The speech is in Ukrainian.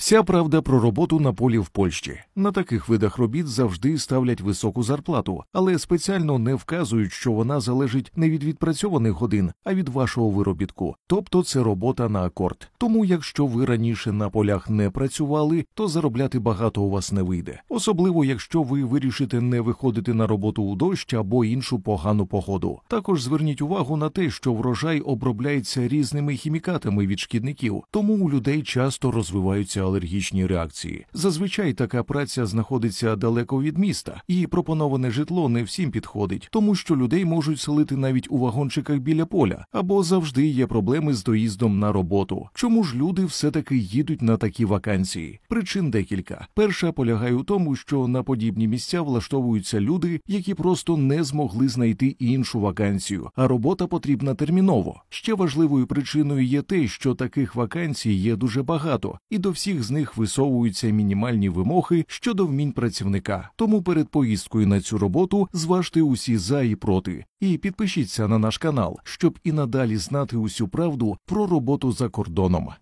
Вся правда про роботу на полі в Польщі. На таких видах робіт завжди ставлять високу зарплату, але спеціально не вказують, що вона залежить не від відпрацьованих годин, а від вашого виробітку. Тобто це робота на акорд. Тому, якщо ви раніше на полях не працювали, то заробляти багато у вас не вийде, особливо якщо ви вирішите не виходити на роботу у дощ або іншу погану погоду. Також зверніть увагу на те, що врожай обробляється різними хімікатами від шкідників, тому у людей часто розвиваються алергічні реакції. Зазвичай така праця знаходиться далеко від міста, і пропоноване житло не всім підходить, тому що людей можуть селити навіть у вагончиках біля поля, або завжди є проблеми з доїздом на роботу. Чому ж люди все таки їдуть на такі вакансії? Причин декілька. Перша полягає у тому, що на подібні місця влаштовуються люди, які просто не змогли знайти іншу вакансію, а робота потрібна терміново. Ще важливою причиною є те, що таких вакансій є дуже багато, і до всіх усіх з них висовуються мінімальні вимоги щодо вмінь працівника. Тому перед поїздкою на цю роботу зважте усі за і проти, і підпишіться на наш канал, щоб і надалі знати усю правду про роботу за кордоном.